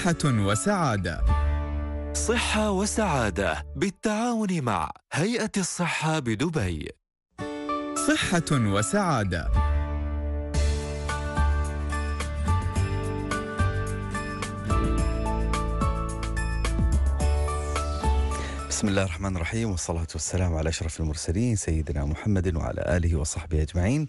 صحة وسعادة صحة وسعادة بالتعاون مع هيئة الصحة بدبي صحة وسعادة بسم الله الرحمن الرحيم والصلاة والسلام على أشرف المرسلين سيدنا محمد وعلى آله وصحبه أجمعين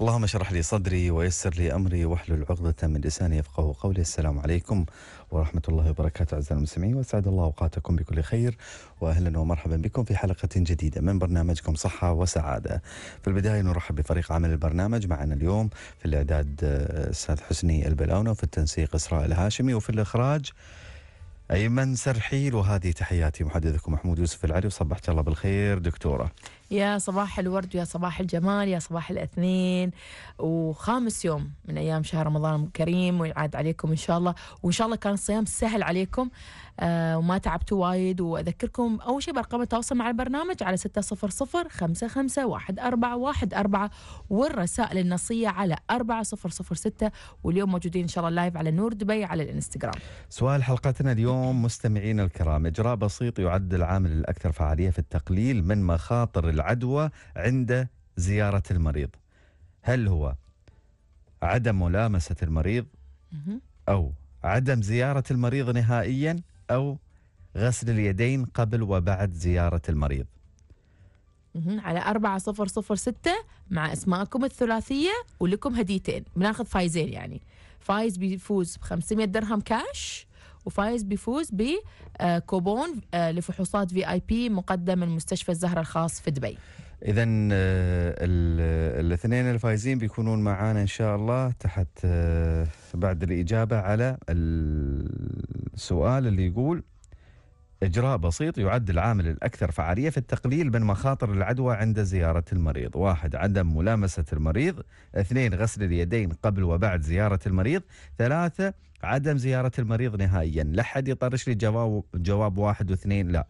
اللهم اشرح لي صدري ويسر لي أمري واحلل عقدة من لساني يفقه قولي السلام عليكم ورحمة الله وبركاته أعزائي المستمعين وأسعد الله أوقاتكم بكل خير وأهلا ومرحبا بكم في حلقة جديدة من برنامجكم صحة وسعادة في البداية نرحب بفريق عمل البرنامج معنا اليوم في الإعداد آه، أستاذ حسني البلاونة وفي التنسيق إسراء الهاشمي وفي الإخراج أيمن سرحيل وهذه تحياتي محدثكم محمود يوسف العلي وصبحت الله بالخير دكتورة يا صباح الورد ويا صباح الجمال يا صباح الاثنين وخامس يوم من ايام شهر رمضان الكريم ويعاد عليكم ان شاء الله وان شاء الله كان الصيام سهل عليكم آه وما تعبتوا وايد واذكركم اول شيء برقم التواصل مع البرنامج على 600 55 والرسائل النصيه على 4006 واليوم موجودين ان شاء الله لايف على نور دبي على الانستغرام. سؤال حلقتنا اليوم مستمعينا الكرام اجراء بسيط يعد العامل الاكثر فعاليه في التقليل من مخاطر العدوى عند زيارة المريض هل هو عدم ملامسة المريض أو عدم زيارة المريض نهائيا أو غسل اليدين قبل وبعد زيارة المريض على أربعة صفر صفر ستة مع اسماءكم الثلاثية ولكم هديتين بناخذ فايزين يعني فايز بيفوز ب 500 درهم كاش وفايز بيفوز بكوبون آه، آه، لفحوصات في اي بي مقدم من مستشفى الزهره الخاص في دبي اذا آه، الاثنين الفايزين بيكونون معانا ان شاء الله تحت بعد الاجابه على السؤال اللي يقول إجراء بسيط يعد العامل الأكثر فعالية في التقليل من مخاطر العدوى عند زيارة المريض واحد عدم ملامسة المريض اثنين غسل اليدين قبل وبعد زيارة المريض ثلاثة عدم زيارة المريض نهائيا لا حد يطرش لي جواب, جواب واحد واثنين لا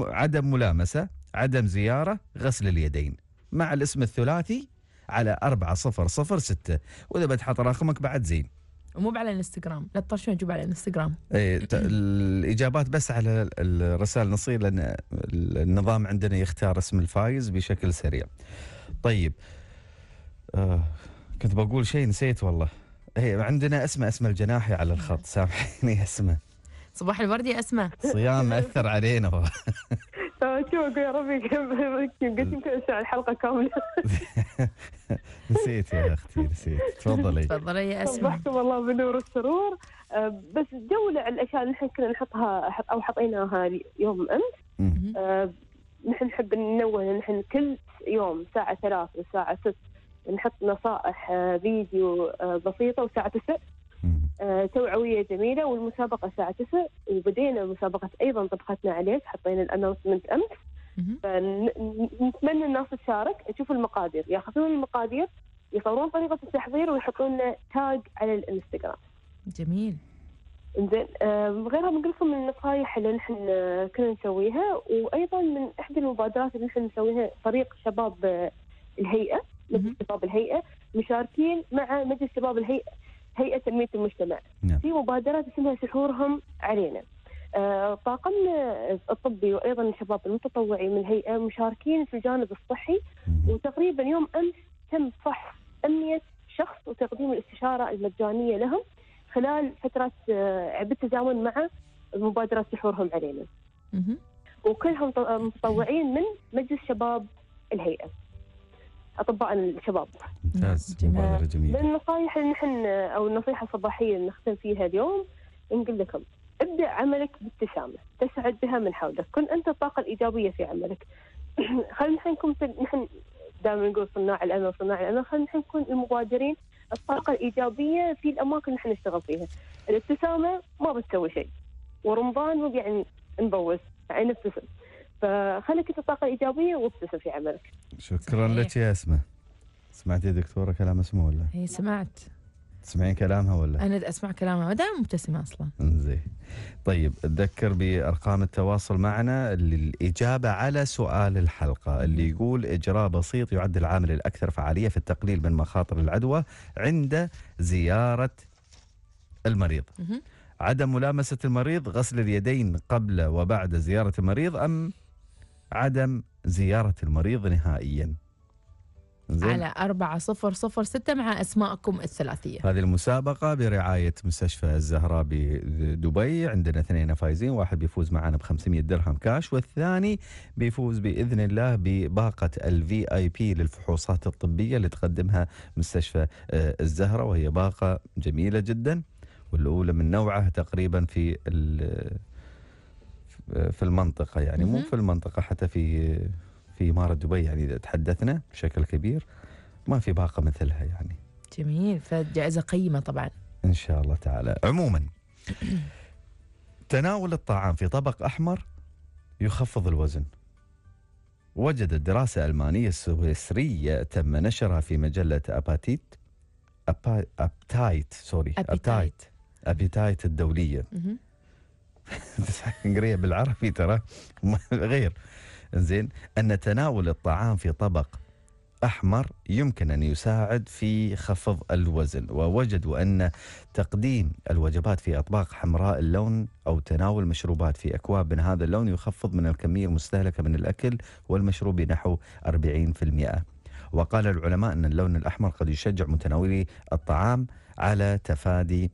عدم ملامسة عدم زيارة غسل اليدين مع الاسم الثلاثي على أربعة صفر صفر ستة وإذا بتحط رقمك بعد زين مو على الانستغرام لا تطرشون جوا على الانستغرام اي الاجابات بس على الرسائل النصيه لان النظام عندنا يختار اسم الفايز بشكل سريع طيب آه كنت بقول شيء نسيت والله هي إيه، عندنا اسماء اسم الجناحي على الخط سامحيني اسماء صباح الورد يا اسماء صيام اثر علينا اشوفك يا ربي قلت يمكن اسمع الحلقه كامله نسيت يا اختي نسيت تفضلي تفضلي يا اسماء صبحكم الله بنور السرور أه، بس جولة على الاشياء اللي احنا كنا نحطها او حطيناها يوم امس أه، نحن نحب ننوه نحن كل يوم ساعه ثلاث وساعه ست نحط نصائح أه، فيديو بسيطه وساعه السبت آه، توعوية جميلة والمسابقة الساعة 9 وبدينا مسابقة أيضا طبختنا عليك حطينا الأنونسمنت أمس نتمنى الناس تشارك تشوف المقادير ياخذون المقادير يصورون طريقة التحضير ويحطون لنا تاج على الانستغرام. جميل. زين آه، غيرها بنقول لكم من النصائح اللي نحن آه، كنا نسويها وايضا من احدى المبادرات اللي نحن نسويها فريق شباب الهيئه مجلس شباب الهيئه مشاركين مع مجلس شباب الهيئه هيئه تنميه المجتمع نعم. في مبادرات اسمها سحورهم علينا آه، طاقمنا الطبي وايضا الشباب المتطوعين من الهيئه مشاركين في الجانب الصحي وتقريبا يوم امس تم فحص 100 شخص وتقديم الاستشاره المجانيه لهم خلال فتره آه، بالتزامن مع مبادره سحورهم علينا. وكلهم متطوعين من مجلس شباب الهيئه. اطباء الشباب. ممتاز مبادره جميله. من النصائح اللي نحن او النصيحه الصباحيه اللي نختم فيها اليوم نقول لكم ابدا عملك بابتسامه تسعد بها من حولك، كن انت الطاقه الايجابيه في عملك. خلينا نحن نكون نحن دائما نقول صناع الامل صناع الامل، خلينا نحن نكون المبادرين الطاقه الايجابيه في الاماكن اللي احنا نشتغل فيها. الابتسامه ما بتسوي شيء. ورمضان مو يعني نبوس يعني نبتسم. فخليك طاقه ايجابيه وابتسم في عملك شكرا لك يا اسماء سمعتي دكتوره كلام اسمه ولا اي سمعت تسمعين كلامها ولا؟ انا اسمع كلامها دائما مبتسمه اصلا. زين. طيب اتذكر بارقام التواصل معنا للاجابه على سؤال الحلقه اللي يقول اجراء بسيط يعد العامل الاكثر فعاليه في التقليل من مخاطر العدوى عند زياره المريض. عدم ملامسه المريض، غسل اليدين قبل وبعد زياره المريض ام عدم زيارة المريض نهائيا زين. على أربعة صفر صفر ستة مع أسماءكم الثلاثية هذه المسابقة برعاية مستشفى الزهراء بدبي عندنا اثنين فايزين واحد بيفوز معنا ب 500 درهم كاش والثاني بيفوز بإذن الله بباقة الفي اي بي للفحوصات الطبية اللي تقدمها مستشفى آه، الزهراء وهي باقة جميلة جدا والأولى من نوعها تقريبا في في المنطقة يعني مو في المنطقة حتى في في إمارة دبي يعني إذا تحدثنا بشكل كبير ما في باقة مثلها يعني جميل فجائزة قيمة طبعا إن شاء الله تعالى عموما تناول الطعام في طبق أحمر يخفض الوزن وجدت دراسة ألمانية سويسرية تم نشرها في مجلة أباتيت أبا أبتايت سوري أبتايت أبتايت الدولية اسكندريه بالعربي ترى غير زين ان تناول الطعام في طبق احمر يمكن ان يساعد في خفض الوزن ووجدوا ان تقديم الوجبات في اطباق حمراء اللون او تناول مشروبات في اكواب من هذا اللون يخفض من الكميه المستهلكه من الاكل والمشروب بنحو 40% وقال العلماء ان اللون الاحمر قد يشجع متناولي الطعام على تفادي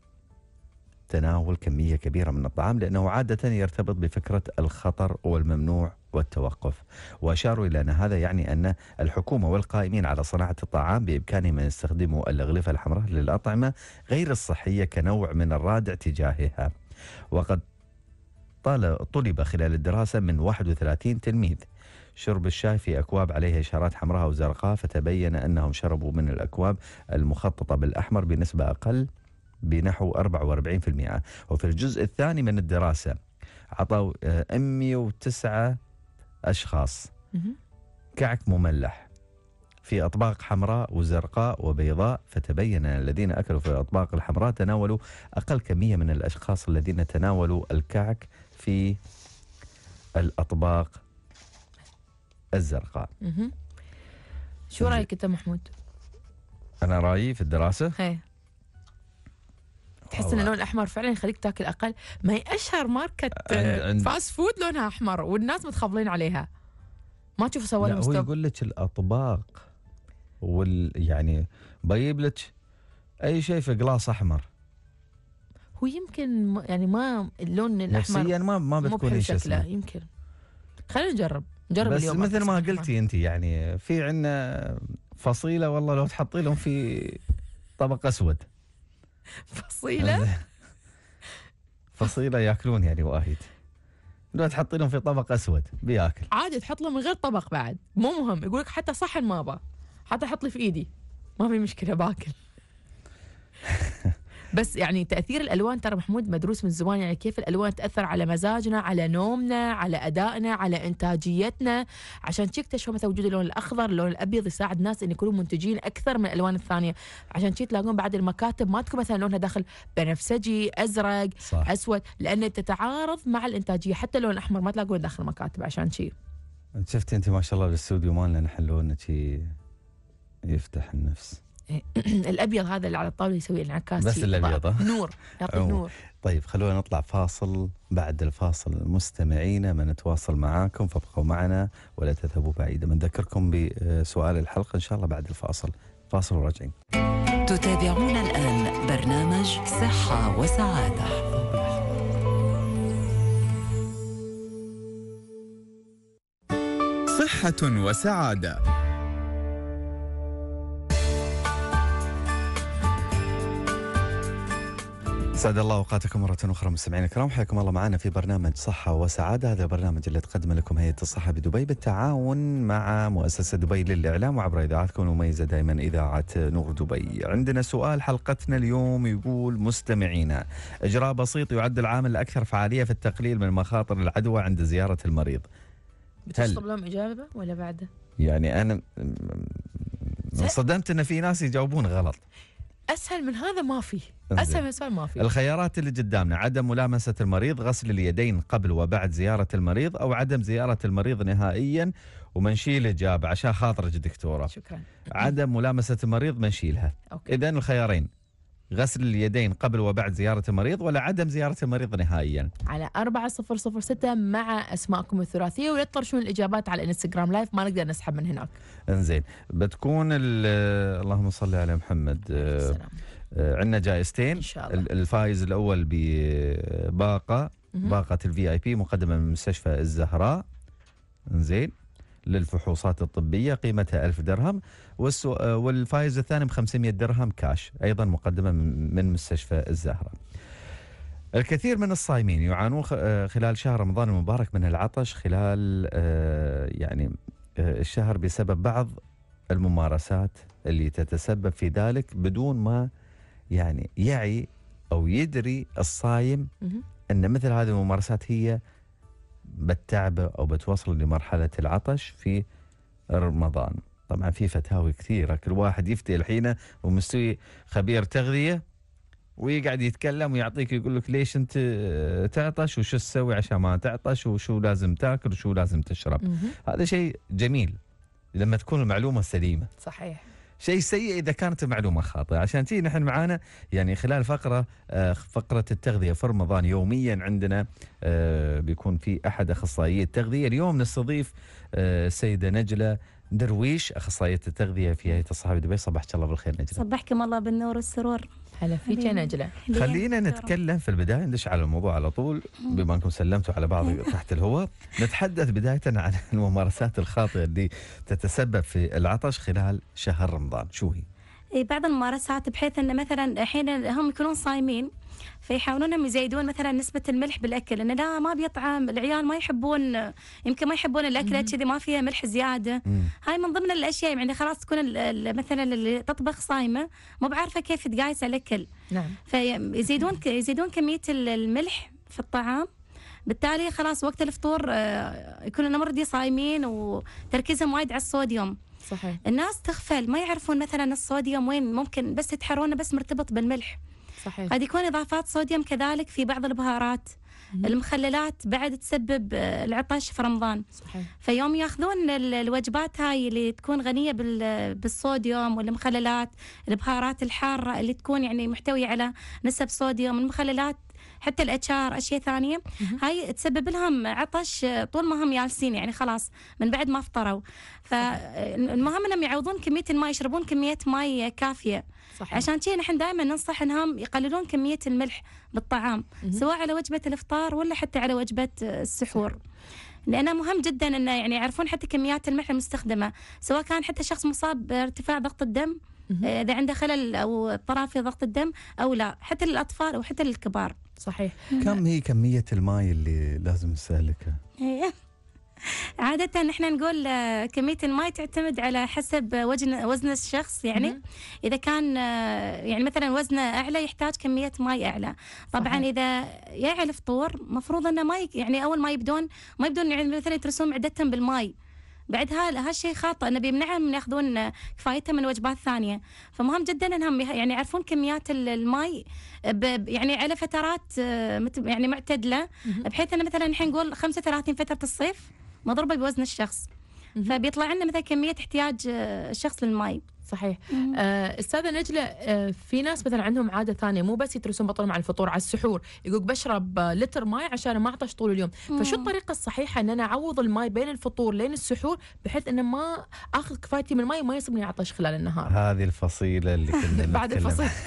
تناول كمية كبيرة من الطعام لأنه عادة يرتبط بفكرة الخطر والممنوع والتوقف وأشاروا إلى أن هذا يعني أن الحكومة والقائمين على صناعة الطعام بإمكانهم أن يستخدموا الأغلفة الحمراء للأطعمة غير الصحية كنوع من الرادع تجاهها وقد طلب خلال الدراسة من 31 تلميذ شرب الشاي في أكواب عليها إشارات حمراء وزرقاء فتبين أنهم شربوا من الأكواب المخططة بالأحمر بنسبة أقل بنحو 44% وفي الجزء الثاني من الدراسة عطوا 109 آه، أشخاص كعك مملح في أطباق حمراء وزرقاء وبيضاء فتبين أن الذين أكلوا في الأطباق الحمراء تناولوا أقل كمية من الأشخاص الذين تناولوا الكعك في الأطباق الزرقاء شو رأيك أنت محمود؟ أنا رأيي في الدراسة؟ هي. إيه. تحس ان اللون الاحمر فعلا يخليك تاكل اقل ما هي اشهر ماركه آه، فاست فود لونها احمر والناس متخبلين عليها ما تشوف سوالف هو يقول لك الاطباق وال يعني بجيب لك اي شيء في قلاص احمر هو يمكن يعني ما اللون الاحمر نفسيا ما ما بتكون شكله يمكن خلينا نجرب نجرب بس اليوم مثل ما قلتي انت يعني في عندنا فصيله والله لو تحطي لهم في طبق اسود فصيلة فصيلة ياكلون يعني وايد لو تحطي لهم في طبق اسود بياكل عادي تحط له من غير طبق بعد مو مهم يقول لك حتى صحن ما ابغى حتى حط لي في ايدي ما في مشكلة باكل بس يعني تاثير الالوان ترى محمود مدروس من زمان يعني كيف الالوان تاثر على مزاجنا على نومنا على ادائنا على انتاجيتنا عشان شي اكتشفوا مثلا وجود اللون الاخضر اللون الابيض يساعد الناس ان يكونوا منتجين اكثر من الالوان الثانيه عشان شي تلاقون بعد المكاتب ما تكون مثلا لونها داخل بنفسجي ازرق صح. اسود لان تتعارض مع الانتاجيه حتى اللون الاحمر ما تلاقونه داخل المكاتب عشان شي شفتي انت ما شاء الله الاستوديو مالنا نحن لوننا يفتح النفس الابيض هذا اللي على الطاوله يسوي انعكاس بس الابيض آه. نور يعطي نور طيب خلونا نطلع فاصل بعد الفاصل مستمعينا ما نتواصل معاكم فابقوا معنا ولا تذهبوا بعيدا بنذكركم بسؤال الحلقه ان شاء الله بعد الفاصل فاصل وراجعين تتابعون الان برنامج صحه وسعاده صحه وسعاده اسعد الله اوقاتكم مره اخرى مستمعينا الكرام حياكم الله معنا في برنامج صحه وسعاده هذا البرنامج اللي تقدمه لكم هيئه الصحه بدبي بالتعاون مع مؤسسه دبي للاعلام وعبر اذاعتكم المميزه دائما اذاعه نور دبي. عندنا سؤال حلقتنا اليوم يقول مستمعينا اجراء بسيط يعد العامل الاكثر فعاليه في التقليل من مخاطر العدوى عند زياره المريض. بتطلب لهم اجابه ولا بعده؟ يعني انا انصدمت ان في ناس يجاوبون غلط. اسهل من هذا ما في اسهل من سؤال ما في الخيارات اللي قدامنا عدم ملامسه المريض غسل اليدين قبل وبعد زياره المريض او عدم زياره المريض نهائيا ومنشيل اجابه عشان خاطرك دكتوره شكرا عدم ملامسه المريض منشيلها اذا الخيارين غسل اليدين قبل وبعد زيارة المريض ولا عدم زيارة المريض نهائيا على 4006 مع أسماءكم الثلاثية ولا تطرشون الإجابات على الانستغرام لايف ما نقدر نسحب من هناك انزين بتكون آه، اللهم صل على محمد آه، آه، عندنا جائزتين إن شاء الله. الفائز الأول بباقة باقة الفي اي بي مقدمة من مستشفى الزهراء انزين للفحوصات الطبية قيمتها ألف درهم والفائز الثاني ب 500 درهم كاش أيضا مقدمة من مستشفى الزهرة الكثير من الصائمين يعانون خلال شهر رمضان المبارك من العطش خلال آه، يعني آه، الشهر بسبب بعض الممارسات اللي تتسبب في ذلك بدون ما يعني يعي او يدري الصايم ان مثل هذه الممارسات هي بتعبه او بتوصل لمرحله العطش في رمضان طبعا في فتاوي كثيره كل واحد يفتي الحين ومستوي خبير تغذيه ويقعد يتكلم ويعطيك يقول لك ليش انت تعطش وشو تسوي عشان ما تعطش وشو لازم تاكل وشو لازم تشرب هذا شيء جميل لما تكون المعلومه سليمه صحيح شيء سيء اذا كانت المعلومه خاطئه عشان تي نحن معانا يعني خلال فقره آه، فقره التغذيه في رمضان يوميا عندنا آه، بيكون في احد اخصائيي التغذيه اليوم نستضيف السيده آه، نجله درويش اخصائيه التغذيه في هيئه الصحابه دبي صباحك الله بالخير نجله صبحكم الله بالنور والسرور هلا فيك يا نجلة خلينا نتكلم في البداية ندش على الموضوع على طول بما أنكم سلمتوا على بعض تحت الهواء نتحدث بداية عن الممارسات الخاطئة اللي تتسبب في العطش خلال شهر رمضان شو هي؟ إيه، بعض الممارسات بحيث أن مثلا حين هم يكونون صايمين فيحاولون انهم يزيدون مثلا نسبه الملح بالاكل انه لا ما بيطعم العيال ما يحبون يمكن ما يحبون الاكله كذي ما فيها ملح زياده مم. هاي من ضمن الاشياء يعني خلاص تكون مثلا اللي تطبخ صايمه مو بعارفه كيف تقايس الاكل نعم فيزيدون يزيدون كميه الملح في الطعام بالتالي خلاص وقت الفطور آه، يكون دي صايمين وتركيزهم وايد على الصوديوم صحيح. الناس تغفل ما يعرفون مثلا الصوديوم وين ممكن بس تحرونه بس مرتبط بالملح صحيح. قد يكون إضافات صوديوم كذلك في بعض البهارات مم. المخللات بعد تسبب آه، العطش في رمضان صحيح. فيوم ياخذون الوجبات هاي اللي تكون غنية بالصوديوم والمخللات البهارات الحارة اللي تكون يعني محتوية على نسب صوديوم المخللات حتى الاتش ار اشياء ثانيه هاي تسبب لهم عطش طول ما هم جالسين يعني خلاص من بعد ما افطروا فالمهم انهم يعوضون كميه الماء يشربون كميه ماء كافيه صحيح. عشان كذا نحن دائما ننصح انهم يقللون كميه الملح بالطعام مه. سواء على وجبه الافطار ولا حتى على وجبه السحور لانه مهم جدا انه يعني يعرفون حتى كميات الملح المستخدمه سواء كان حتى شخص مصاب بارتفاع ضغط الدم اذا عنده خلل او اضطراب في ضغط الدم او لا حتى للاطفال او حتى للكبار صحيح كم هي كمية الماي اللي لازم نستهلكها؟ إيه. عادة احنا نقول آه، كمية الماء تعتمد على حسب وزن وزن الشخص يعني إذا كان آه، يعني مثلا وزنه أعلى يحتاج كمية ماء أعلى طبعا إذا يعي الفطور مفروض أنه ما يعني أول ما يبدون ما يبدون يعني مثلا يترسون معدتهم بالماء بعد هالشيء خاطئ انه بيمنعهم من ياخذون آه، كفايتهم من وجبات ثانيه فمهم جدا انهم يعني يعرفون كميات الماي آه، يعني على فترات آه، يعني معتدله بحيث انه مثلا الحين نقول 35 فتره الصيف مضروبه بوزن الشخص فبيطلع لنا مثلا كميه احتياج الشخص للماي صحيح آه استاذه نجله آه في ناس مثلا عندهم عاده ثانيه مو بس يترسون بطنهم على الفطور على السحور يقول بشرب آه، لتر ماي عشان ما اعطش طول اليوم مم. فشو الطريقه الصحيحه ان انا اعوض الماي بين الفطور لين السحور بحيث انه ما اخذ كفايتي من الماي وما يصيبني عطش خلال النهار هذه الفصيله اللي كنا بعد الفصيله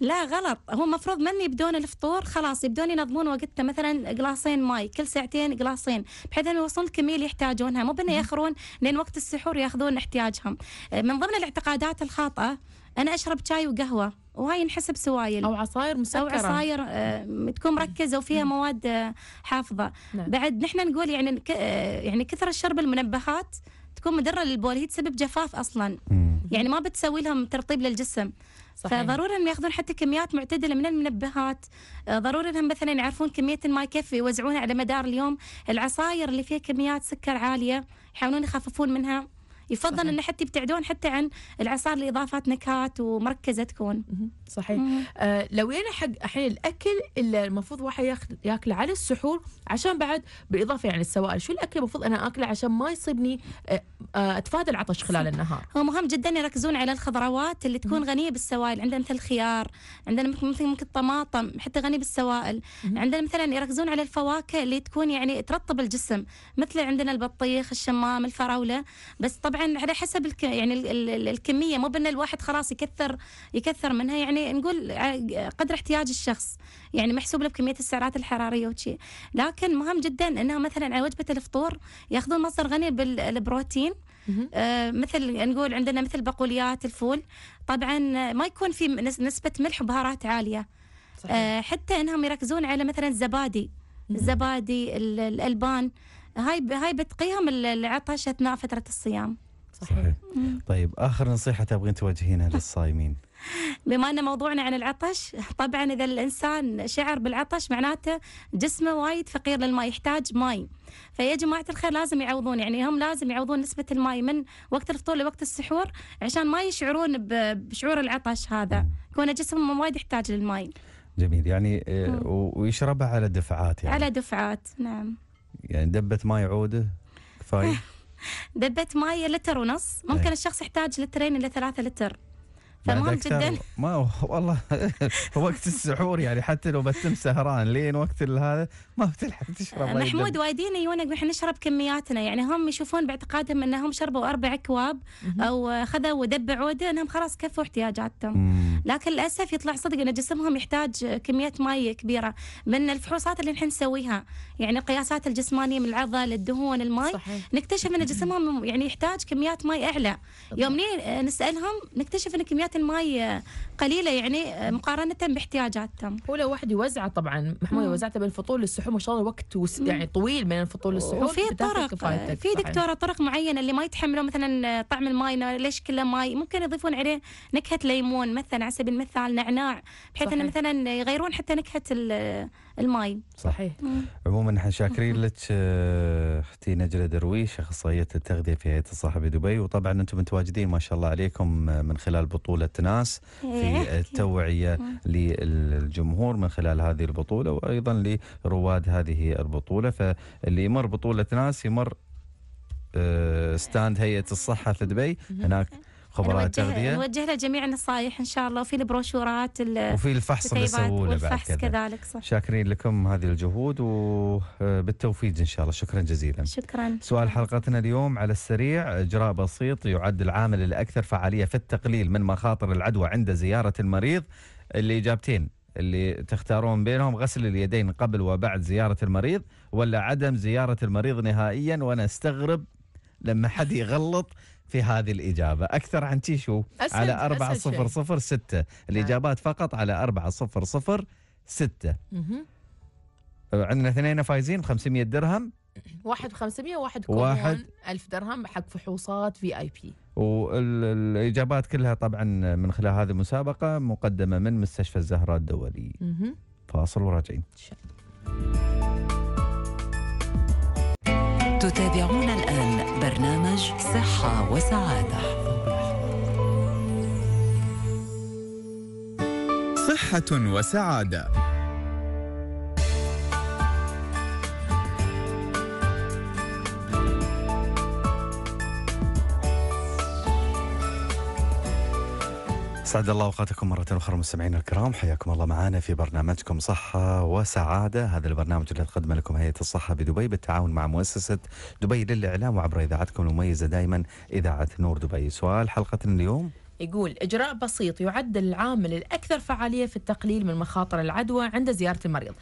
لا غلط هو المفروض من يبدون الفطور خلاص يبدون ينظمون وقتنا مثلا قلاصين ماي كل ساعتين قلاصين بحيث انه يوصلون الكميه اللي يحتاجونها مو بانه ياخرون لين وقت السحور ياخذون احتياجهم آه، من ضمن الاعتقادات الخاطئه انا اشرب شاي وقهوه وهاي نحسب سوايل او عصاير مسكره او عصاير آه، تكون مركزه وفيها مواد آه، حافظه نعم. بعد نحن نقول يعني آه، يعني كثره شرب المنبهات تكون مدرة للبول هي تسبب جفاف اصلا مم. يعني ما بتسوي لهم ترطيب للجسم صحيح. فضروري انهم ياخذون حتى كميات معتدله من المنبهات ضروري انهم مثلا يعرفون كميه الماء كيف يوزعونها على مدار اليوم العصاير اللي فيها كميات سكر عاليه يحاولون يخففون منها يفضل صحيح. ان حتى يبتعدون حتى عن العصار لاضافات نكهات ومركزه تكون صحيح آه لو ينا حق الحين الاكل اللي المفروض واحد ياكله على السحور عشان بعد بالاضافه يعني السوائل شو الاكل المفروض انا اكله عشان ما يصيبني آه, آه، اتفادى العطش خلال النهار هو مهم جدا يركزون على الخضروات اللي تكون مم. غنيه بالسوائل عندنا مثل الخيار عندنا مثل ممكن الطماطم حتى غني بالسوائل مم. عندنا مثلا يركزون على الفواكه اللي تكون يعني ترطب الجسم مثل عندنا البطيخ الشمام الفراوله بس طبعا طبعا على حسب الك... يعني ال... ال... الكميه مو بان الواحد خلاص يكثر يكثر منها يعني نقول قدر احتياج الشخص يعني محسوب له بكميه السعرات الحراريه وشي لكن مهم جدا انها مثلا على وجبه الفطور ياخذون مصدر غني بالبروتين آه مثل نقول عندنا مثل بقوليات الفول طبعا ما يكون في نسبه ملح وبهارات عاليه آه حتى انهم يركزون على مثلا الزبادي الزبادي الالبان هاي هاي بتقيهم العطش اثناء فتره الصيام صحيح, صحيح. طيب اخر نصيحه تبغين توجهينها للصايمين بما ان موضوعنا عن العطش طبعا اذا الانسان شعر بالعطش معناته جسمه وايد فقير للماء يحتاج ماء فيا جماعه الخير لازم يعوضون يعني هم لازم يعوضون نسبه الماء من وقت الفطور لوقت السحور عشان ما يشعرون بشعور العطش هذا كون جسمهم وايد يحتاج للماء جميل يعني آه، ويشربها على دفعات يعني على دفعات نعم يعني دبة ماي عوده كفايه دبت مايه لتر ونص ممكن إيه. الشخص يحتاج لترين إلى ثلاثة لتر فمهم جدا ما والله وقت السحور يعني حتى لو بتم سهران لين وقت هذا ما بتلحق تشرب أه، محمود وايدين يجونا احنا نشرب كمياتنا يعني هم يشوفون باعتقادهم انهم شربوا اربع اكواب او خذوا ودب عوده انهم خلاص كفوا احتياجاتهم لكن للاسف يطلع صدق ان جسمهم يحتاج كميات مي كبيره من الفحوصات اللي نحن نسويها يعني القياسات الجسمانيه من العضل الدهون الماي صحيح. نكتشف ان جسمهم يعني يحتاج كميات مي اعلى يوم نسالهم نكتشف ان كميات ما قليله يعني آه، مقارنه باحتياجاتهم ولو واحد يوزعه طبعا محمود وزعته بين الفطور للسحور ما شاء الله وقت وس... يعني طويل بين الفطور للسحور وفي طرق في دكتوره طرق معينه اللي ما يتحملوا مثلا آه، طعم الماي ليش كله ماي ممكن يضيفون عليه نكهه ليمون مثلا على سبيل المثال نعناع بحيث انه مثلا يغيرون حتى نكهه آه، الماي صحيح عموما احنا شاكرين لك اختي نجله درويش اخصائيه التغذيه في هيئه الصحه بدبي وطبعا انتم متواجدين ما شاء الله عليكم من خلال بطوله ناس في إيه. للتوعية للجمهور من خلال هذه البطولة وأيضا لرواد هذه البطولة فاللي يمر بطولة ناس يمر ستاند آه، هيئة الصحة في دبي هناك خبراء التغذية نوجه له جميع النصائح ان شاء الله وفي البروشورات وفي الفحص اللي سووه بعد كذا كذلك صح. شاكرين لكم هذه الجهود وبالتوفيق آه، ان شاء الله شكرا جزيلا شكرا سؤال حلقتنا اليوم على السريع اجراء بسيط يعد العامل الاكثر فعاليه في التقليل من مخاطر العدوى عند زياره المريض الاجابتين اللي تختارون بينهم غسل اليدين قبل وبعد زيارة المريض ولا عدم زيارة المريض نهائيا وأنا استغرب لما حد يغلط في هذه الإجابة أكثر عن تشو على أربعة صفر صفر ستة الإجابات نعم. فقط على أربعة صفر صفر ستة عندنا اثنين فايزين ب 500 درهم واحد 500 وواحد كوبون واحد 1000 درهم حق فحوصات في اي بي والاجابات كلها طبعا من خلال هذه المسابقه مقدمه من مستشفى الزهراء الدولي مه. فاصل وراجعين تتابعون الان برنامج صحة وسعادة صحة وسعادة سعد الله اوقاتكم مرة اخرى مستمعينا الكرام حياكم الله معنا في برنامجكم صحة وسعادة هذا البرنامج الذي تقدمه لكم هيئة الصحة بدبي بالتعاون مع مؤسسة دبي للإعلام وعبر إذاعتكم المميزة دائما إذاعة نور دبي سؤال حلقتنا اليوم يقول إجراء بسيط يعد العامل الأكثر فعالية في التقليل من مخاطر العدوى عند زيارة المريض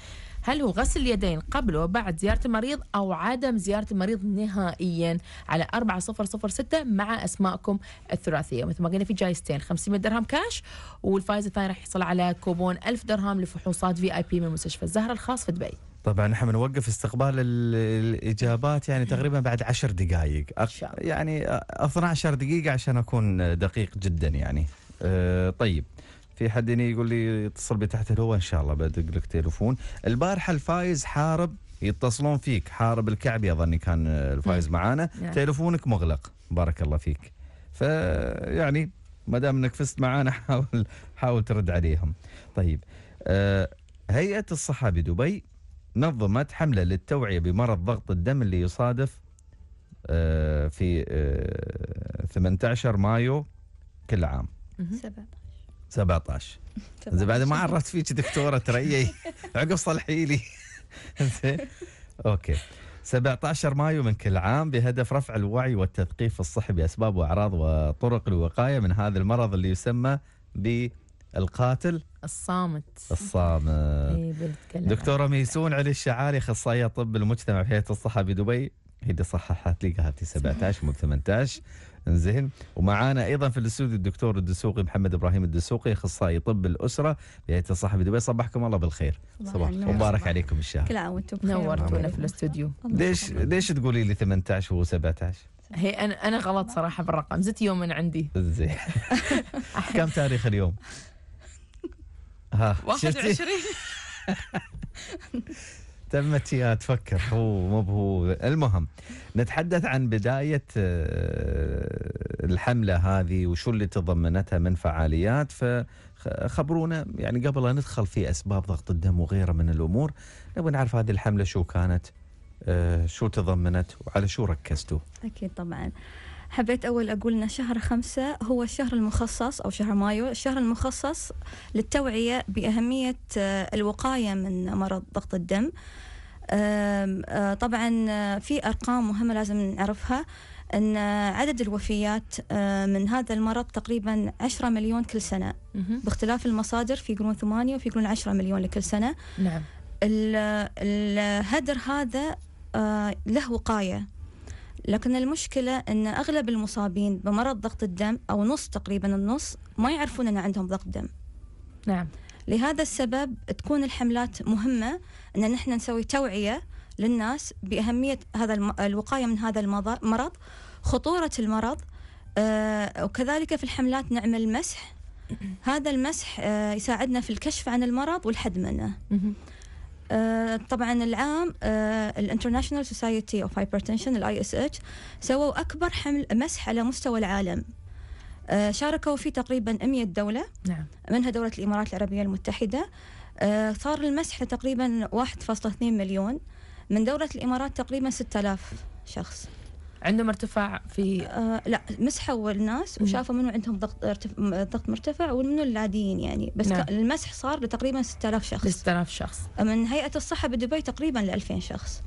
هل هو غسل اليدين قبل وبعد زيارة المريض أو عدم زيارة المريض نهائيا على ستة مع أسماءكم الثلاثية مثل ما قلنا في جايزتين 500 درهم كاش والفائز الثاني راح يحصل على كوبون 1000 درهم لفحوصات في اي بي من مستشفى الزهرة الخاص في دبي طبعا احنا بنوقف استقبال الاجابات يعني تقريبا بعد عشر دقائق يعني 12 دقيقه عشان اكون دقيق جدا يعني أه طيب في حد هنا يقول لي اتصل بي تحت الهواء ان شاء الله بدق لك تليفون البارحه الفايز حارب يتصلون فيك حارب الكعبي اظني كان الفايز معانا يعني. تليفونك مغلق بارك الله فيك فيعني ما دام انك فزت معانا حاول حاول ترد عليهم طيب أه هيئه الصحه بدبي نظمت حمله للتوعيه بمرض ضغط الدم اللي يصادف أه في أه 18 مايو كل عام سبب 17 زين بعد ما عرفت فيك دكتوره تريي عقب صلحي لي زين اوكي 17 مايو من كل عام بهدف رفع الوعي والتثقيف الصحي باسباب واعراض وطرق الوقايه من هذا المرض اللي يسمى بالقاتل الصامت الصامت إيه، دكتوره ميسون علي الشعاري اخصائيه طب المجتمع في هيئه الصحه بدبي هي صححت لي قالت لي 17 مو 18 زين ومعانا ايضا في الاستوديو الدكتور الدسوقي محمد ابراهيم الدسوقي اخصائي طب الاسره بهيئه الصحه بدبي صبحكم الله بالخير صباح ومبارك عليكم الشهر كل عام وانتم بخير نورتونا في الاستوديو ليش ليش تقولي لي 18 و 17 هي انا انا غلط صراحه بالرقم زدت يوم من عندي زين كم تاريخ اليوم؟ ها 21 تمت يا آه، تفكر هو مو هو المهم نتحدث عن بداية آه، الحملة هذه وشو اللي تضمنتها من فعاليات فخبرونا يعني قبل أن ندخل في أسباب ضغط الدم وغيره من الأمور نبغى نعرف هذه الحملة شو كانت آه، شو تضمنت وعلى شو ركزتوا أكيد طبعاً حبيت أول أقول أن شهر خمسة هو الشهر المخصص أو شهر مايو الشهر المخصص للتوعية بأهمية آه، الوقاية من مرض ضغط الدم آه، طبعا آه، في أرقام مهمة لازم نعرفها أن عدد الوفيات من هذا المرض تقريبا 10 مليون كل سنة باختلاف المصادر في يقولون 8 وفي يقولون 10 مليون لكل سنة نعم الهدر هذا له وقاية لكن المشكلة أن أغلب المصابين بمرض ضغط الدم أو نص تقريبا النص ما يعرفون أن عندهم ضغط دم نعم لهذا السبب تكون الحملات مهمة أن نحن نسوي توعية للناس بأهمية هذا الوقاية من هذا المرض خطورة المرض آه، وكذلك في الحملات نعمل مسح هذا المسح آه، يساعدنا في الكشف عن المرض والحد منه آه، طبعا العام الانترناشنال سوسايتي اوف هايبرتنشن الاي اس اتش سووا اكبر حمل مسح على مستوى العالم آه، شاركوا فيه تقريبا 100 دوله نعم. منها دوله الامارات العربيه المتحده آه، صار المسح تقريبا 1.2 مليون من دوله الامارات تقريبا 6000 شخص عندهم ارتفاع في آه لا مسحوا الناس وشافوا منو عندهم ضغط ارتف... ضغط مرتفع ومنو العاديين يعني بس نعم. المسح صار لتقريبا 6000 شخص 6000 شخص من هيئه الصحه بدبي تقريبا ل 2000 شخص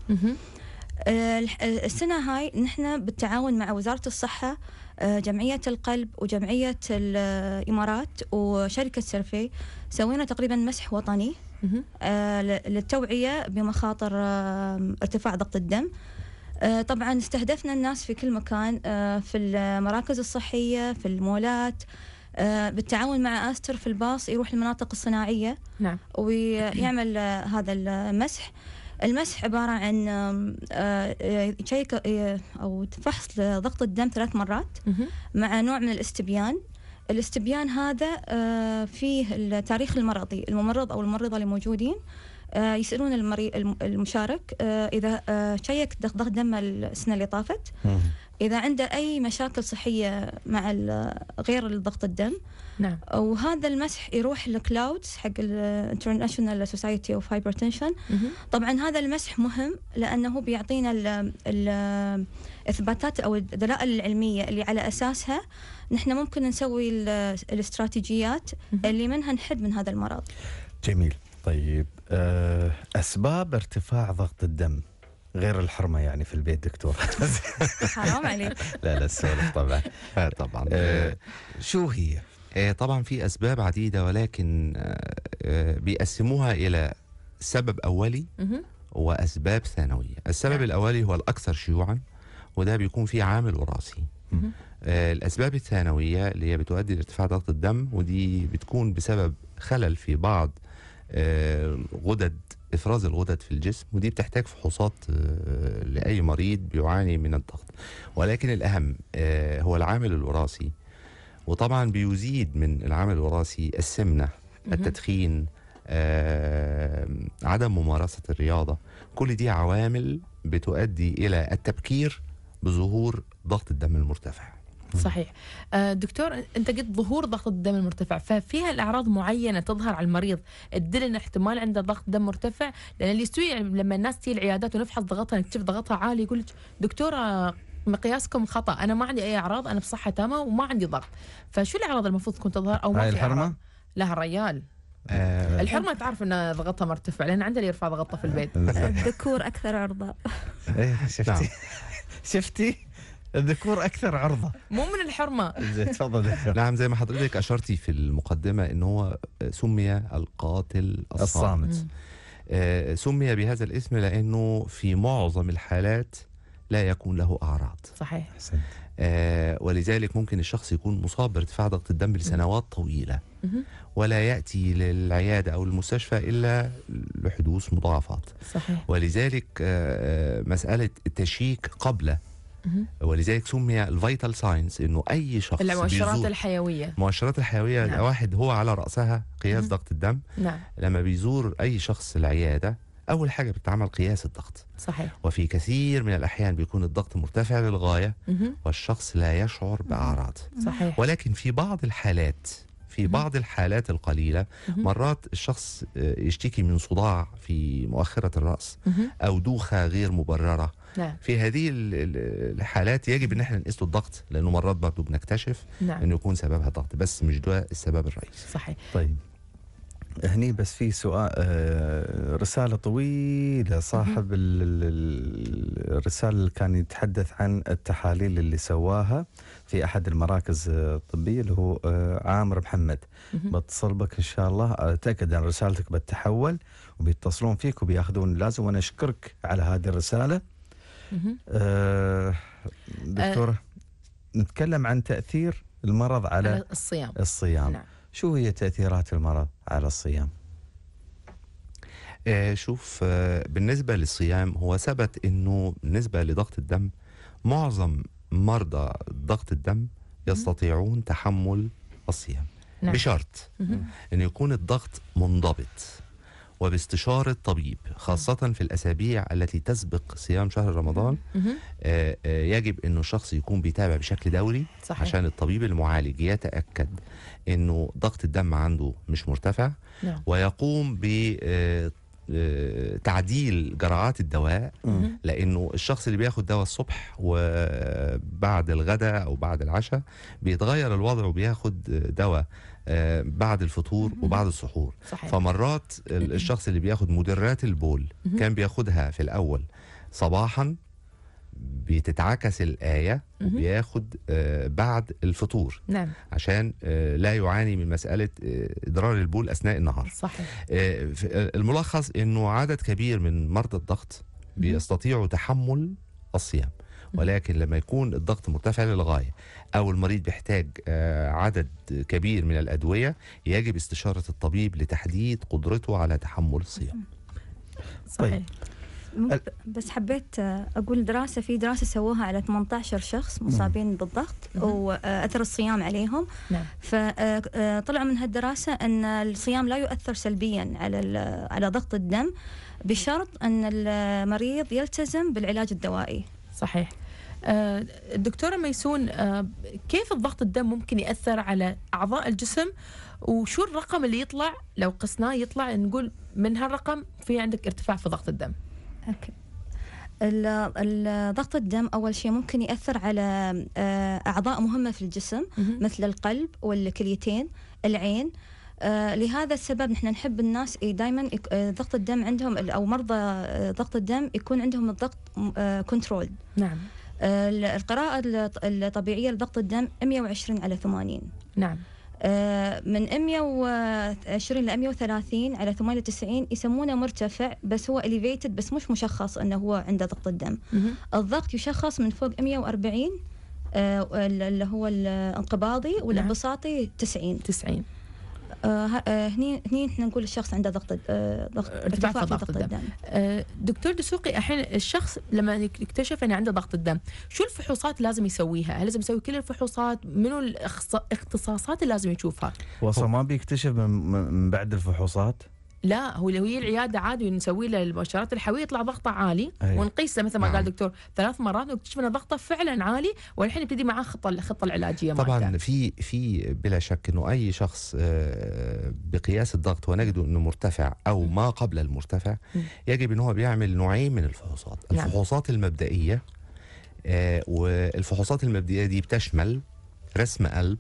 آه السنة هاي نحن بالتعاون مع وزارة الصحة آه، جمعية القلب وجمعية الإمارات وشركة سيرفي سوينا تقريبا مسح وطني آه، للتوعية بمخاطر ارتفاع ضغط الدم آه، طبعا استهدفنا الناس في كل مكان آه، في المراكز الصحية في المولات آه، بالتعاون مع استر في الباص يروح المناطق الصناعيه نعم. ويعمل هذا المسح المسح عباره عن شيك او فحص ضغط الدم ثلاث مرات مع نوع من الاستبيان الاستبيان هذا فيه التاريخ المرضي الممرض او الممرضه اللي موجودين آه، يسالون المري المشارك آه، اذا آه، شيك ضغط دمه السنه اللي طافت اذا عنده اي مشاكل صحيه مع غير ضغط الدم نعم وهذا المسح يروح للكلاود حق الانترناشونال سوسايتي اوف هايبرتنشن طبعا هذا المسح مهم لانه بيعطينا الاثباتات او الدلائل العلميه اللي على اساسها نحن ممكن نسوي الاستراتيجيات اللي منها نحد من هذا المرض جميل طيب آه، اسباب ارتفاع ضغط الدم غير الحرمه يعني في البيت دكتور حرام عليك لا لا السولف طبعا آه، طبعا آه، شو هي؟ طبعا في اسباب عديده ولكن بيقسموها الى سبب اولي واسباب ثانويه، السبب نعم. الاولي هو الاكثر شيوعا وده بيكون فيه عامل وراثي. الاسباب الثانويه اللي هي بتؤدي لارتفاع ضغط الدم ودي بتكون بسبب خلل في بعض غدد افراز الغدد في الجسم ودي بتحتاج فحوصات آه، لاي مريض بيعاني من الضغط ولكن الاهم آه، هو العامل الوراثي وطبعا بيزيد من العامل الوراثي السمنه التدخين آه، عدم ممارسه الرياضه كل دي عوامل بتؤدي الى التبكير بظهور ضغط الدم المرتفع صحيح آه، دكتور انت قلت ظهور ضغط الدم المرتفع ففيها الاعراض معينه تظهر على المريض تدل ان احتمال عنده ضغط دم مرتفع لان اللي يستوي يعني لما الناس تيجي العيادات ونفحص ضغطها نكتشف ضغطها عالي يقول لك دكتوره مقياسكم خطا انا ما عندي اي اعراض انا بصحه تامه وما عندي ضغط فشو الاعراض المفروض تكون تظهر او ما في الحرمه لا الريال أه الحرمة تعرف ان ضغطها مرتفع لان عندها اللي يرفع ضغطها في البيت الذكور اكثر عرضه إيه، شفتي نعم. شفتي الذكور اكثر عرضه مو من الحرمه زي تفضل نعم زي ما حضرتك اشرتي في المقدمه ان هو سمي القاتل الصامت الصامت. آه، سمي بهذا الاسم لانه في معظم الحالات لا يكون له اعراض صحيح آه ولذلك ممكن الشخص يكون مصاب بارتفاع ضغط الدم لسنوات طويله ولا ياتي للعياده او المستشفى الا لحدوث مضاعفات صحيح ولذلك آه, آه، مساله التشيك قبل ولذلك سمي الفيتال ساينس انه اي شخص المؤشرات الحيويه المؤشرات الحيويه نعم. واحد هو على راسها قياس ضغط الدم نعم. لما بيزور اي شخص العياده اول حاجه بتتعمل قياس الضغط صحيح وفي كثير من الاحيان بيكون الضغط مرتفع للغايه والشخص لا يشعر باعراض صحيح ولكن في بعض الحالات في بعض الحالات القليلة مرات الشخص آه، يشتكي من صداع في مؤخرة الرأس أو دوخة غير مبررة نعم. في هذه الحالات يجب ان احنا نقيس الضغط لانه مرات برضه بنكتشف نعم. انه يكون سببها ضغط بس مش ده السبب الرئيسي صحيح طيب هني بس في سؤال آه، رسالة طويلة صاحب الرسالة اللي كان يتحدث عن التحاليل اللي سواها في أحد المراكز الطبية اللي هو آه، عامر محمد بتصل بك إن شاء الله آه، أتأكد أن رسالتك بتتحول وبيتصلون فيك وبياخذون لازم وأنا أشكرك على هذه الرسالة دكتورة نتكلم عن تأثير المرض على الصيام الصيام نعم. شو هي تأثيرات المرض على الصيام؟ آه، شوف آه، بالنسبة للصيام هو ثبت انه بالنسبة لضغط الدم معظم مرضى ضغط الدم يستطيعون تحمل الصيام نعم. بشرط انه يكون الضغط منضبط وباستشارة طبيب خاصة في الأسابيع التي تسبق صيام شهر رمضان آه، آه، يجب أن الشخص يكون بيتابع بشكل دوري صحيح. عشان الطبيب المعالج يتأكد أنه ضغط الدم عنده مش مرتفع نعم. ويقوم ب آه، تعديل جرعات الدواء لانه الشخص اللي بياخد دواء الصبح وبعد الغداء او بعد العشاء بيتغير الوضع وبياخد دواء آه، بعد الفطور وبعد السحور صحيح. فمرات الشخص اللي بياخد مدرات البول كان بياخدها في الأول صباحا بتتعكس الآية وبياخد آه، بعد الفطور نعم. عشان آه، لا يعاني من مسألة إدرار البول أثناء النهار صحيح. الملخص أنه عدد كبير من مرضى الضغط بيستطيعوا تحمل الصيام ولكن لما يكون الضغط مرتفع للغاية أو المريض بيحتاج آه، عدد كبير من الأدوية يجب استشارة الطبيب لتحديد قدرته على تحمل الصيام طيب. صحيح بس حبيت آه، اقول دراسه في دراسه سووها على 18 شخص مصابين بالضغط واثر الصيام عليهم نعم. فطلعوا آه، من هالدراسه ان الصيام لا يؤثر سلبيا على على ضغط الدم بشرط ان المريض يلتزم بالعلاج الدوائي صحيح آه، دكتورة ميسون آه، كيف الضغط الدم ممكن يأثر على أعضاء الجسم وشو الرقم اللي يطلع لو قسناه يطلع نقول من هالرقم في عندك ارتفاع في ضغط الدم أوكي. ضغط الدم أول شيء ممكن يأثر على آه، أعضاء مهمة في الجسم مثل القلب والكليتين العين لهذا السبب نحن نحب الناس إيه، دائما ضغط الدم عندهم او مرضى ضغط الدم يكون عندهم الضغط كنترول نعم آه، القراءة الطبيعية لضغط الدم 120 نعم. آه، على 80 نعم من 120 ل 130 على 98 يسمونه مرتفع بس هو elevated بس مش مشخص انه هو عنده ضغط الدم مه. الضغط يشخص من فوق 140 آه، اللي هو الانقباضي نعم. والانبساطي 90 90 آه، آه، هني هني احنا نقول الشخص عنده ضغط آه، ضغط ارتفاع في ضغط الدم, الدم. دكتور دسوقي الحين الشخص لما يكتشف انه عنده ضغط الدم شو الفحوصات لازم يسويها هل لازم يسوي كل الفحوصات منو الاختصاصات اللي لازم يشوفها وصل ما بيكتشف من بعد الفحوصات لا هو هي العياده عادي نسوي له المؤشرات الحيويه يطلع ضغطه عالي أيه. ونقيسه مثل ما نعم. قال الدكتور ثلاث مرات ونكتشف ان ضغطه فعلا عالي والحين نبتدي معاه خطه الخطه العلاجيه طبعا مالتها. في في بلا شك انه اي شخص آه، بقياس الضغط ونجده انه مرتفع او ما قبل المرتفع يجب ان هو بيعمل نوعين من الفحوصات، نعم. الفحوصات نعم. المبدئيه آه، والفحوصات المبدئيه دي بتشمل رسم قلب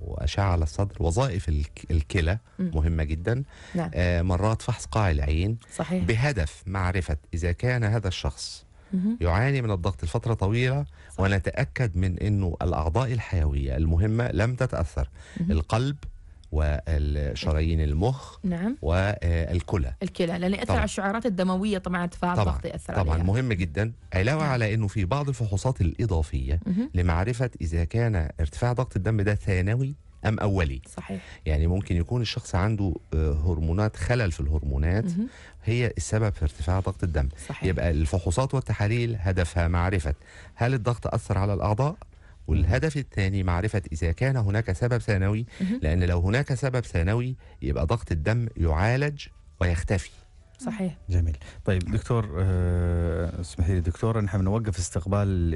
وأشعة على الصدر وظائف الكلى مهمة جدا نعم. آه، مرات فحص قاع العين صحيح. بهدف معرفة إذا كان هذا الشخص يعاني من الضغط لفترة طويلة صح. ونتأكد من أنه الأعضاء الحيوية المهمة لم تتأثر القلب والشرايين المخ نعم والكلى الكلى لان ياثر على الشعيرات الدمويه طبعا ارتفاع الضغط ياثر طبعا عليها. مهم جدا علاوه نعم. على انه في بعض الفحوصات الاضافيه مه. لمعرفه اذا كان ارتفاع ضغط الدم ده ثانوي ام اولي صحيح يعني ممكن يكون الشخص عنده آه، هرمونات خلل في الهرمونات مه. هي السبب في ارتفاع ضغط الدم صحيح. يبقى الفحوصات والتحاليل هدفها معرفه هل الضغط اثر على الاعضاء والهدف الثاني معرفة إذا كان هناك سبب ثانوي لأن لو هناك سبب ثانوي يبقى ضغط الدم يعالج ويختفي صحيح جميل طيب دكتور آه، اسمحي لي دكتور نحن بنوقف استقبال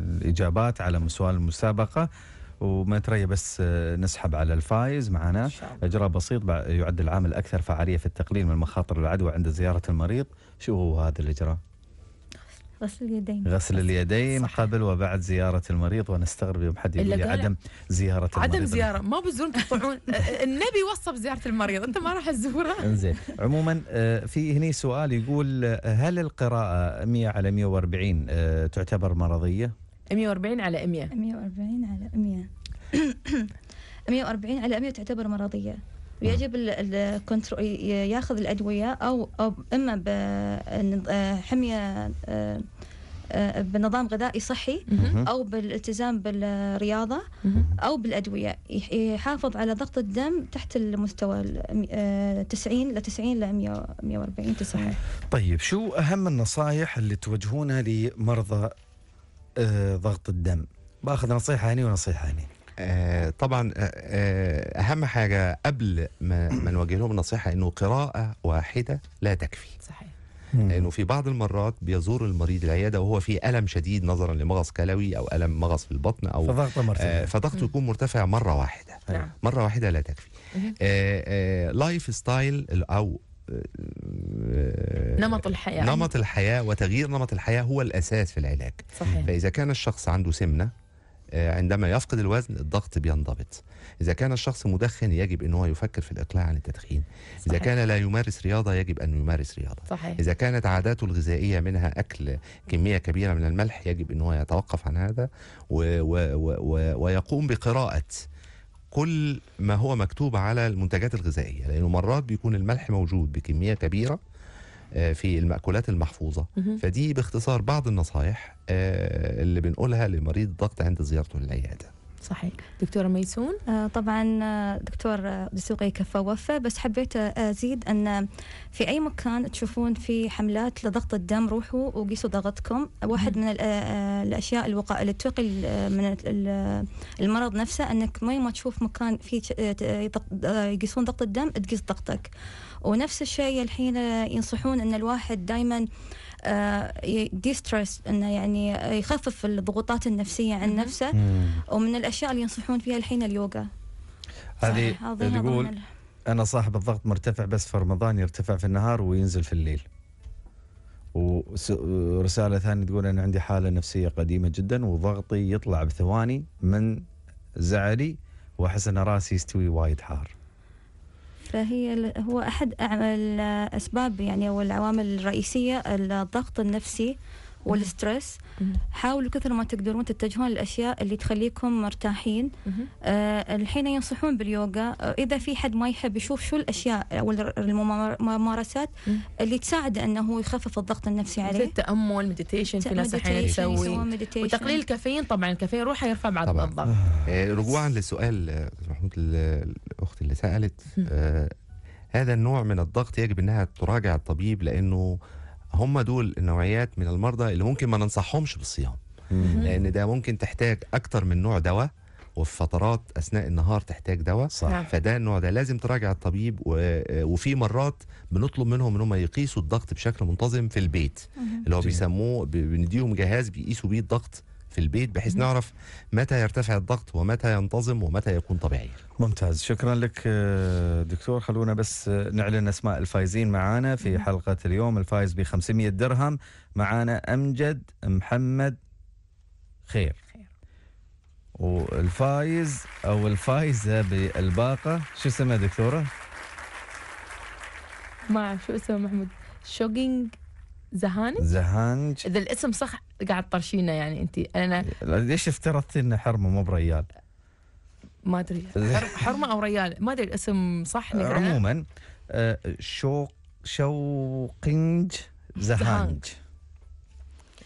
الاجابات آه، على سؤال المسابقه وما تري بس آه، نسحب على الفائز معنا اجراء بسيط يعد العامل الاكثر فعاليه في التقليل من مخاطر العدوى عند زياره المريض شو هو هذا الاجراء غسل اليدين غسل اليدين صحيح. قبل وبعد زيارة المريض ونستغرب يوم حد يقول عدم زيارة المريض عدم زيارة ما بتزورون تقطعون النبي وصى بزيارة المريض أنت ما راح تزوره انزين عموما آه، في هني سؤال يقول آه، هل القراءة 100 على 140 آه، تعتبر مرضية؟ 140 على 100 140 على 100 140 على 100 تعتبر مرضية ويجب نعم. الكنترول ياخذ الادويه او او اما بحميه آه، آه، بنظام غذائي صحي او بالالتزام بالرياضه او بالادويه يحافظ على ضغط الدم تحت المستوى 90 ل 90 ل 140 تصحيح طيب شو اهم النصائح اللي توجهونها لمرضى آه، ضغط الدم باخذ نصيحه هني ونصيحه هني آه، طبعا آه، آه، اهم حاجه قبل ما, ما نوجه لهم نصيحه انه قراءه واحده لا تكفي صحيح لانه في بعض المرات بيزور المريض العياده وهو في الم شديد نظرا لمغص كلوي او الم مغص في البطن او فضغطه مرتفع آه فضغطه يكون مرتفع مره واحده نعم. مره واحده لا تكفي آه آه لايف ستايل او نمط الحياة نمط الحياة وتغيير نمط الحياة هو الأساس في العلاج صحيح. فإذا كان الشخص عنده سمنة آه، عندما يفقد الوزن الضغط بينضبط إذا كان الشخص مدخن يجب ان هو يفكر في الإقلاع عن التدخين صحيح. إذا كان لا يمارس رياضة يجب أن يمارس رياضة صحيح. إذا كانت عاداته الغذائية منها أكل كمية كبيرة من الملح يجب ان هو يتوقف عن هذا و و و و ويقوم بقراءة كل ما هو مكتوب على المنتجات الغذائية لأنه مرات بيكون الملح موجود بكمية كبيرة آه، في المأكولات المحفوظة فدي باختصار بعض النصائح آه، اللي بنقولها لمريض الضغط عند زيارته للعيادة صحيح دكتورة ميسون آه، طبعا آه، دكتور آه، دسوقي كفى ووفى بس حبيت أزيد أن في أي مكان تشوفون في حملات لضغط الدم روحوا وقيسوا ضغطكم واحد من الأشياء الوقائية اللي توقي من المرض نفسه أنك ما تشوف مكان في يقيسون ضغط الدم تقيس ضغطك ونفس الشيء الحين ينصحون أن الواحد دائما ديسترس آه، انه يعني يخفف الضغوطات النفسيه عن نفسه ومن الاشياء اللي ينصحون فيها الحين اليوغا هذه تقول انا صاحب الضغط مرتفع بس في رمضان يرتفع في النهار وينزل في الليل ورساله ثانيه تقول انا عندي حاله نفسيه قديمه جدا وضغطي يطلع بثواني من زعلي واحس ان راسي يستوي وايد حار فهي هو أحد أسباب يعني أو العوامل الرئيسية الضغط النفسي والستريس حاولوا كثر ما تقدرون تتجهون للاشياء اللي تخليكم مرتاحين آه الحين ينصحون باليوغا آه اذا في حد ما يحب يشوف شو الاشياء او الممارسات اللي تساعده انه يخفف الضغط النفسي عليه التامل مديتيشن في ناس احيانا تسوي وتقليل الكافيين طبعا الكافيين روحه يرفع بعض الضغط آه، إيه، رجوعا لسؤال محمود آه، الاخت اللي سالت آه هذا النوع من الضغط يجب انها تراجع الطبيب لانه هم دول النوعيات من المرضى اللي ممكن ما ننصحهمش بالصيام لان ده ممكن تحتاج اكتر من نوع دواء وفي فترات اثناء النهار تحتاج دواء صح. نعم. فده النوع ده لازم تراجع الطبيب وفي مرات بنطلب منهم ان هم يقيسوا الضغط بشكل منتظم في البيت اللي هو بيسموه بنديهم جهاز بيقيسوا بيه الضغط في البيت بحيث نعرف متى يرتفع الضغط ومتى ينتظم ومتى يكون طبيعي ممتاز شكرا لك آه، دكتور خلونا بس آه، نعلن اسماء الفائزين معانا في حلقه اليوم الفائز ب 500 درهم معانا امجد محمد خير والفايز او الفايزه بالباقه شو اسمها دكتوره؟ ما اعرف شو اسمها محمود شوجينج زهانج زهانج اذا الاسم صح قاعد طرشينا يعني انت انا ليش افترضتي انه حرمه مو بريال؟ ما ادري حرمه او ريال ما ادري الاسم صح عموما آه، شوق شوقنج زهانج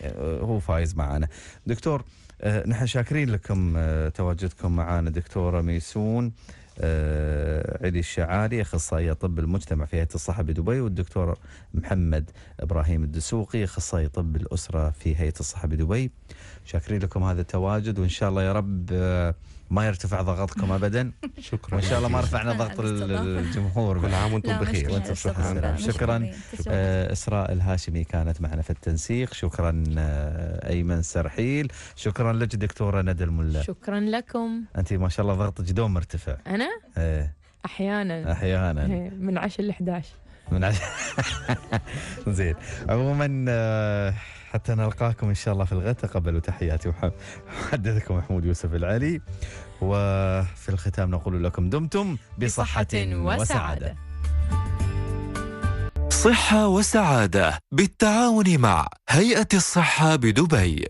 آه، هو فايز معانا دكتور آه، نحن شاكرين لكم تواجدكم معانا دكتوره ميسون آه، علي الشعالي اخصائي طب المجتمع في هيئه الصحه بدبي والدكتور محمد ابراهيم الدسوقي اخصائي طب الاسره في هيئه الصحه بدبي شاكرين لكم هذا التواجد وان شاء الله يا رب آه، ما يرتفع ضغطكم ابدا شكرا وان شاء الله ما رفعنا ضغط الجمهور كل عام وانتم بخير وانتم بصحه شكرا, شكرا. آه، اسراء الهاشمي كانت معنا في التنسيق شكرا آه، ايمن سرحيل شكرا لك دكتوره ندى الملا شكرا لكم انت ما شاء الله ضغطك دوم مرتفع انا؟ ايه احيانا احيانا إيه، من 10 ل 11 من 10 زين عموما آه حتى نلقاكم إن شاء الله في الغد تقبلوا تحياتي ومحدثكم محمود يوسف العلي وفي الختام نقول لكم دمتم بصحة وسعادة صحة وسعادة بالتعاون مع هيئة الصحة بدبي